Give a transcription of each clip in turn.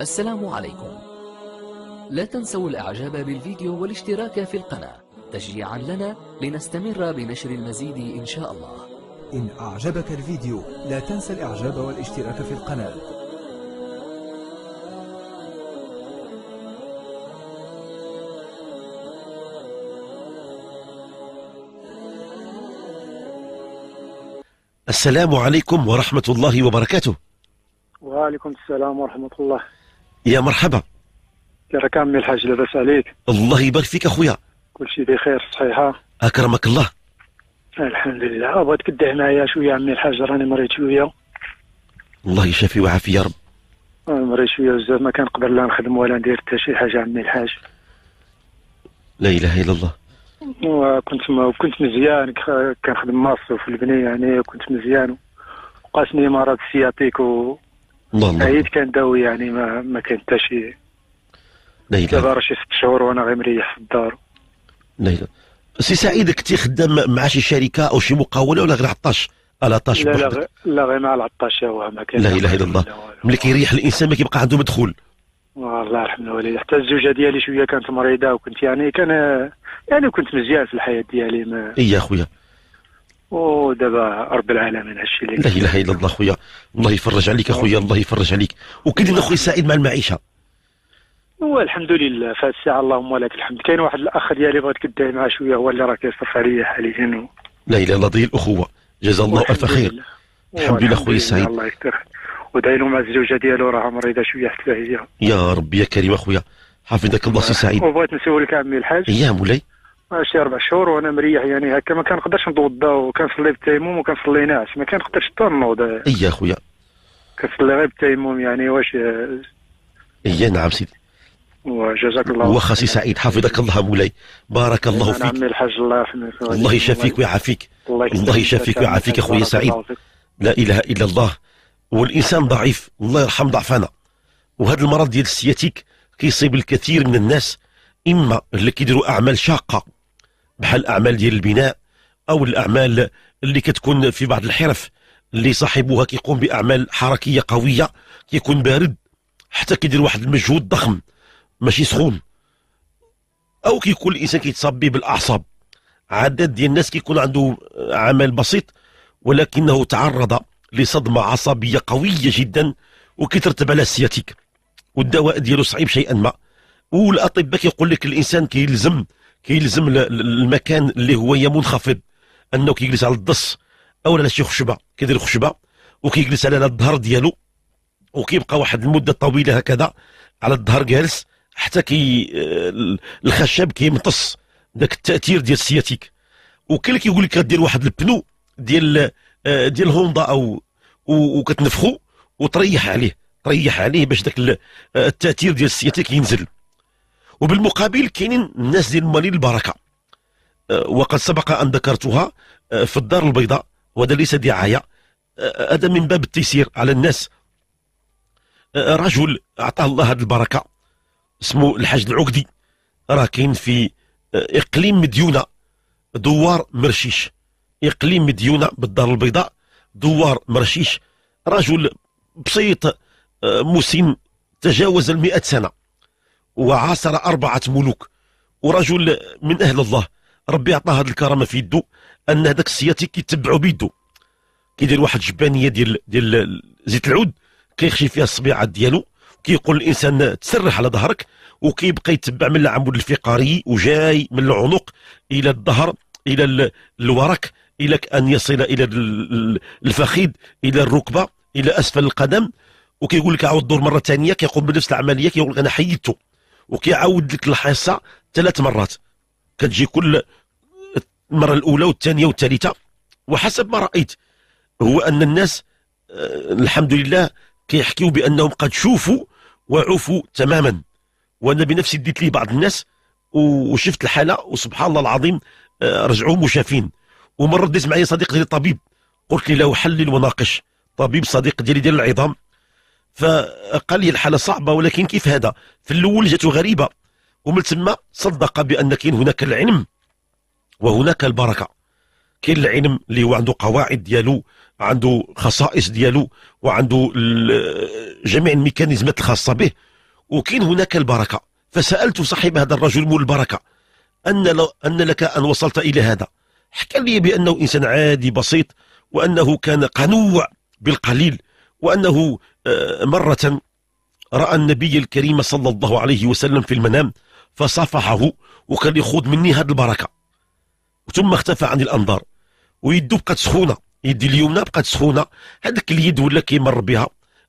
السلام عليكم لا تنسوا الاعجاب بالفيديو والاشتراك في القناة تشجيعا لنا لنستمر بنشر المزيد ان شاء الله إن أعجبك الفيديو لا تنسى الإعجاب والاشتراك في القناة السلام عليكم ورحمة الله وبركاته وعليكم السلام ورحمة الله يا مرحبا كيف عمي الحاج لاباس عليك الله يبارك فيك اخويا كل شيء بخير صحيحه اكرمك الله الحمد لله ابغى تكدح معايا شويه عمي الحاج راني مريض شويه الله يشافي ويعافي يا رب مريض شويه بزاف ما كنقدر لا نخدم ولا ندير حتى شي حاجه عمي الحاج لا اله الا الله وكنت ما كنت مزيان كنخدم ماسو في البنيه يعني كنت مزيان وقاسني مرض سياتيك و الله الله كان داوي يعني ما ما كان حتى شي دابا راه شي ست شهور وانا غير مريح في الدار نيلة سي سعيد كنتي خدام مع شي شركه او شي مقاوله ولا غير عطاش على عطاش لا لا غير لا غير مع العطاش هو ما كان لا اله الا الله ملي كيريح الانسان ما كيبقى عنده مدخول الله يرحم الوالدين حتى الزوجه ديالي شويه كانت مريضه وكنت يعني كان يعني كنت مزيان في الحياه ديالي ما اي يا خويا ودابا رب العالمين هادشي اللي لا اله الا الله خويا الله يفرج عليك اخويا آه. الله يفرج عليك وكيدير آه. اخويا سعيد مع المعيشه هو الحمد لله في الساعه اللهم لك الحمد كاين واحد الاخ ديالي بغيت كدعي معاه شويه هو اللي راه كيصرف عليا حاليا لا اله الا الله ديال الاخوه جزا الله الف خير الحمد لله خويا سعيد الله يكثر ودعي له مع الزوجه ديالو راها مريضه شويه حتى هي يا ربي يا كريم اخويا حفظك الله سي سعيد وبغيت نسولك عمي الحاج يا مولاي ماشي اربع شهور وانا مريح يعني هكا ما كنقدرش نتوضا وكنصلي وكنصلي وكنصليناش ما كنقدرش حتى نوض اي اخويا كنصلي غير بالتيموم يعني واش اي نعم سيدي وجزاك الله سي سعيد حفظك الله مولاي بارك الله فيك عمي الحاج الله يحفظك الله يشافيك ويعافيك الله يشافيك ويعافيك اخويا سعيد لا اله الا الله والانسان ضعيف الله يرحم ضعفنا وهذا المرض ديال السياتيك كيصيب الكثير من الناس اما اللي كيديروا اعمال شاقه بحال الاعمال ديال البناء او الاعمال اللي كتكون في بعض الحرف اللي صاحبها كيقوم باعمال حركيه قويه كيكون بارد حتى كيدير واحد المجهود ضخم ماشي سخون او كيكون الانسان كيتصاب به بالاعصاب عدد ديال الناس كيكون عنده عمل بسيط ولكنه تعرض لصدمه عصبيه قويه جدا وكترتب على السياتيك والدواء ديالو صعيب شيئا ما والاطباء كيقول لك الانسان كيلزم كي كيلزم المكان اللي هو منخفض انه كيجلس على الدص او على شي خشبه كيدير خشبه وكيجلس على الظهر ديالو وكيبقى واحد المده طويله هكذا على الظهر جالس حتى كي آه، الخشب كيمتص داك التاثير ديال السياتيك وكاين اللي كيقول لك كدير واحد البنو ديال آه، ديال الهوندا او وكتنفخو وتريح عليه تريح عليه باش داك آه، التاثير ديال السياتيك ينزل وبالمقابل كاينين الناس ديال مالين البركه آه، وقد سبق ان ذكرتها آه، في الدار البيضاء وهذا ليس دعايه آه، هذا من باب التيسير على الناس رجل اعطاه الله هذه البركه اسمه الحاج العقدي راه كاين في اقليم مديونه دوار مرشيش اقليم مديونه بالدار البيضاء دوار مرشيش رجل بسيط مسن تجاوز المئة سنه وعاصر أربعة ملوك ورجل من أهل الله ربي عطاه هذه الكرامة في يده أن هذاك السياتي كيتبعو بيده كيدير واحد جبانية ديال ديال زيت العود كيخشي فيها الصبيعات ديالو كيقول الانسان تسرح على ظهرك وكيبقى يتبع من العمود الفقري وجاي من العنق الى الظهر الى الورك الى ان يصل الى الفخذ الى الركبه الى اسفل القدم وكيقول لك عاود دور مره ثانيه كيقوم بنفس العمليه كيقول لك انا حيدته وكيعاود لك الحصه ثلاث مرات كتجي كل المره الاولى والثانيه والثالثه وحسب ما رايت هو ان الناس آه، الحمد لله كيحكيو بانهم قد شوفوا وعفوا تماما وانا بنفسي ديت لي بعض الناس وشفت الحاله وسبحان الله العظيم آه، رجعوا مشافين ومره ديت معايا صديق ديالي طبيب قلت لي له حلل وناقش طبيب صديق ديالي ديال العظام فقال لي الحاله صعبه ولكن كيف هذا في الاول جاته غريبه ومن ثم صدق بان كاين هناك العلم وهناك البركه كاين العلم اللي هو عنده قواعد ديالو عنده خصائص ديالو وعنده جميع الميكانيزمات الخاصه به وكاين هناك البركه فسالت صاحب هذا الرجل مول البركه ان لو ان لك ان وصلت الى هذا حكى لي بانه انسان عادي بسيط وانه كان قنوع بالقليل وانه مرة رأى النبي الكريم صلى الله عليه وسلم في المنام فصافحه وكان يخوض مني هذه البركة ثم اختفى عن الأنظار ويده بقات سخونة يدي اليمنى بقات سخونة هذاك اليد ولا كيمر بها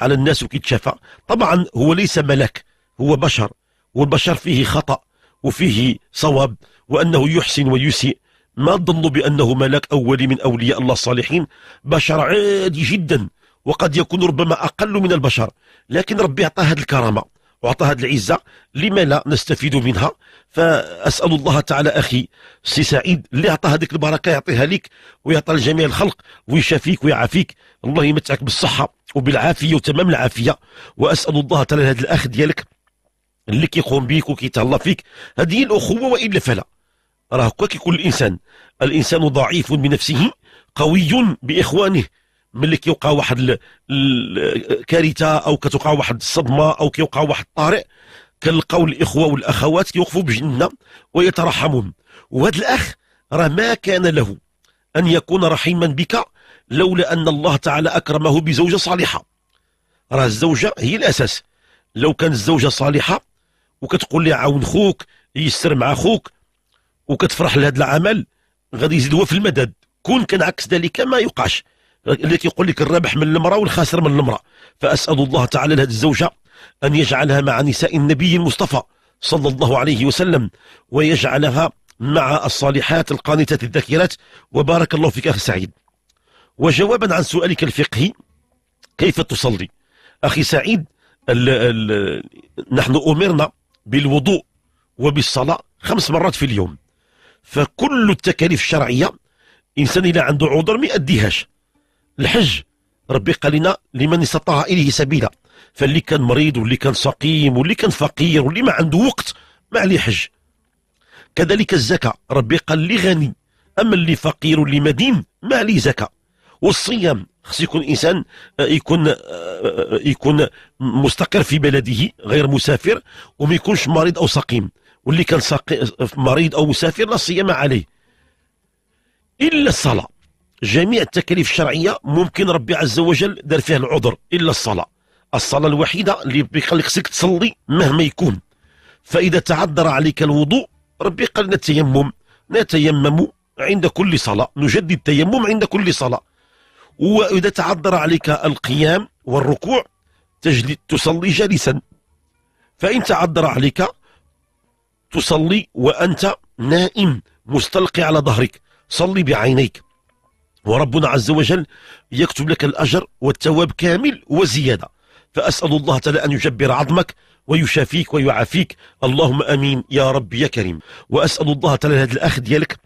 على الناس وكيتشافى طبعا هو ليس ملاك هو بشر والبشر فيه خطأ وفيه صواب وأنه يحسن ويسيء ما ظن بأنه ملاك أولي من أولياء الله الصالحين بشر عادي جدا وقد يكون ربما أقل من البشر لكن ربي أعطاه هذه الكرامة واعطى هذه العزة لما لا نستفيد منها فأسأل الله تعالى أخي سي سعيد اللي أعطى هذيك البركة يعطيها لك ويعطى لجميع الخلق ويشافيك ويعافيك الله يمتعك بالصحة وبالعافية وتمام العافية وأسأل الله تعالى هذا الأخ ديالك اللي كيقوم بيك وكيتهلا فيك هذه الأخوة وإلا فلا راه هكا كيكون الإنسان الإنسان ضعيف بنفسه قوي بإخوانه ملي كيوقع واحد الكارثه او كتوقع واحد الصدمه او كيوقع واحد الطارئ كنلقاو الاخوه والاخوات كيوقفوا بجنه ويترحمون وهذا الاخ راه ما كان له ان يكون رحيما بك لولا ان الله تعالى اكرمه بزوجه صالحه راه الزوجه هي الاساس لو كان الزوجه صالحه وكتقول لي عاون خوك يسر مع خوك وكتفرح لهذا العمل غادي يزيد هو في المدد كون كان عكس ذلك ما يوقعش اللي كيقول لك الربح من المراه والخاسر من المراه فاسال الله تعالى لهذه الزوجه ان يجعلها مع نساء النبي المصطفى صلى الله عليه وسلم ويجعلها مع الصالحات القانتات الذاكرات وبارك الله فيك اخي سعيد وجوابا عن سؤالك الفقهي كيف تصلي اخي سعيد الـ الـ نحن امرنا بالوضوء وبالصلاه خمس مرات في اليوم فكل التكاليف الشرعيه انسان الى عنده عذر ما يأديهاش الحج ربي قال لنا لمن استطاع اليه سبيلا فاللي كان مريض واللي كان سقيم واللي كان فقير واللي ما عنده وقت ما عليه حج كذلك الزكاه ربي قال لي غني اما اللي فقير واللي مدين ما عليه زكاه والصيام خص يكون انسان آه، يكون آه، آه، يكون مستقر في بلده غير مسافر وما يكونش مريض او سقيم واللي كان مريض او مسافر لا صيام عليه الا الصلاه جميع التكاليف الشرعيه ممكن ربي عز وجل دار فيها العذر الا الصلاه الصلاه الوحيده اللي بيخليك تصلي مهما يكون فاذا تعذر عليك الوضوء ربي قال نتيمم نتيمم عند كل صلاه نجدد التيمم عند كل صلاه واذا تعذر عليك القيام والركوع تجلد تصلي جالسا فان تعذر عليك تصلي وانت نائم مستلقي على ظهرك صلي بعينيك وربنا عز وجل يكتب لك الأجر والثواب كامل وزيادة فأسأل الله تعالى أن يجبر عظمك ويشافيك ويعافيك اللهم أمين يا رب يا كريم وأسأل الله تعالى هذا الأخ ديالك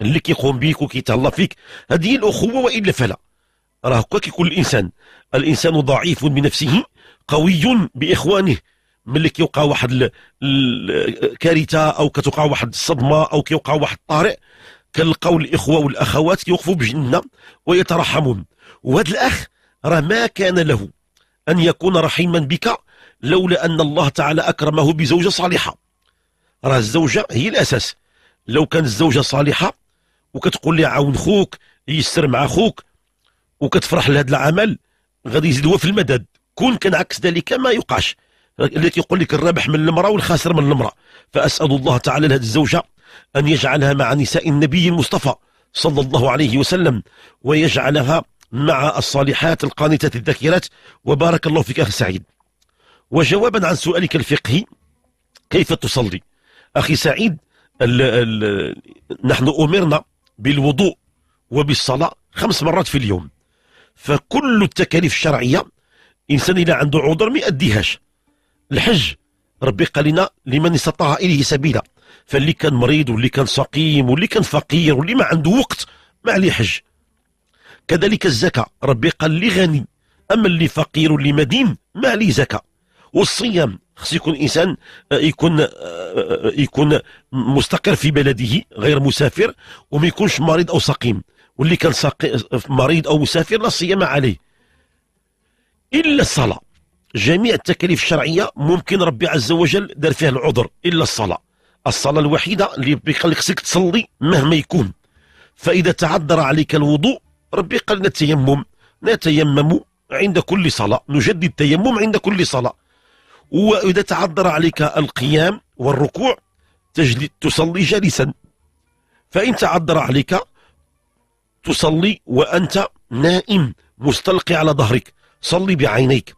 اللي كيقوم بيك وكيتهلا فيك هذه الأخوة وإلا فلا راه هكا كيكون الإنسان الإنسان ضعيف بنفسه قوي بإخوانه ملي كيوقع واحد الكارثه او كتوقع واحد الصدمه او كيوقع واحد الطارئ كنلقاو الاخوه والاخوات كيوقفوا بجنه ويترحمون وهذا الاخ راه ما كان له ان يكون رحيما بك لولا ان الله تعالى اكرمه بزوجه صالحه راه الزوجه هي الاساس لو كان الزوجه صالحه وكتقول لي عاون خوك يسر مع خوك وكتفرح لهذا العمل غادي يزيد هو في المدد كون كان عكس ذلك ما يوقعش اللي كيقول لك الرابح من المراه والخاسر من المراه فاسال الله تعالى لهذه الزوجه أن يجعلها مع نساء النبي المصطفى صلى الله عليه وسلم ويجعلها مع الصالحات القانتات الذاكرات وبارك الله فيك أخي سعيد وجوابا عن سؤالك الفقهي كيف تصلي أخي سعيد الـ الـ نحن أمرنا بالوضوء وبالصلاة خمس مرات في اليوم فكل التكاليف الشرعية إنسان إذا عنده عذر ما يأديهاش الحج ربي قال لنا لمن استطاع إليه سبيلا فاللي كان مريض واللي كان سقيم واللي كان فقير واللي ما عنده وقت ما عليه حج كذلك الزكاة ربي قال لي غني أما اللي فقير واللي مدين ما عليه زكاة والصيام خص يكون انسان آه، يكون آه، آه، يكون مستقر في بلده غير مسافر وما يكونش مريض او سقيم واللي كان مريض او مسافر لا صيام عليه الا الصلاه جميع التكاليف الشرعيه ممكن ربي عز وجل دار فيها العذر الا الصلاه الصلاة الوحيدة اللي بيخليك خصك تصلي مهما يكون فإذا تعذر عليك الوضوء ربي قال نتيمم نتيمم عند كل صلاة نجدد التيمم عند كل صلاة وإذا تعذر عليك القيام والركوع تجلد تصلي جالسا فإن تعذر عليك تصلي وأنت نائم مستلقي على ظهرك صلي بعينيك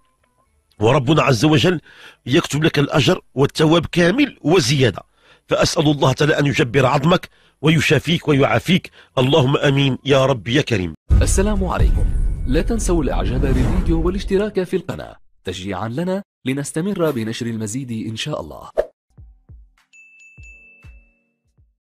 وربنا عز وجل يكتب لك الأجر والتواب كامل وزيادة فأسأل الله تعالى أن يجبر عظمك ويشافيك ويعافيك اللهم أمين يا رب يا كريم السلام عليكم لا تنسوا الإعجاب بالفيديو والاشتراك في القناة تشجيعا لنا لنستمر بنشر المزيد إن شاء الله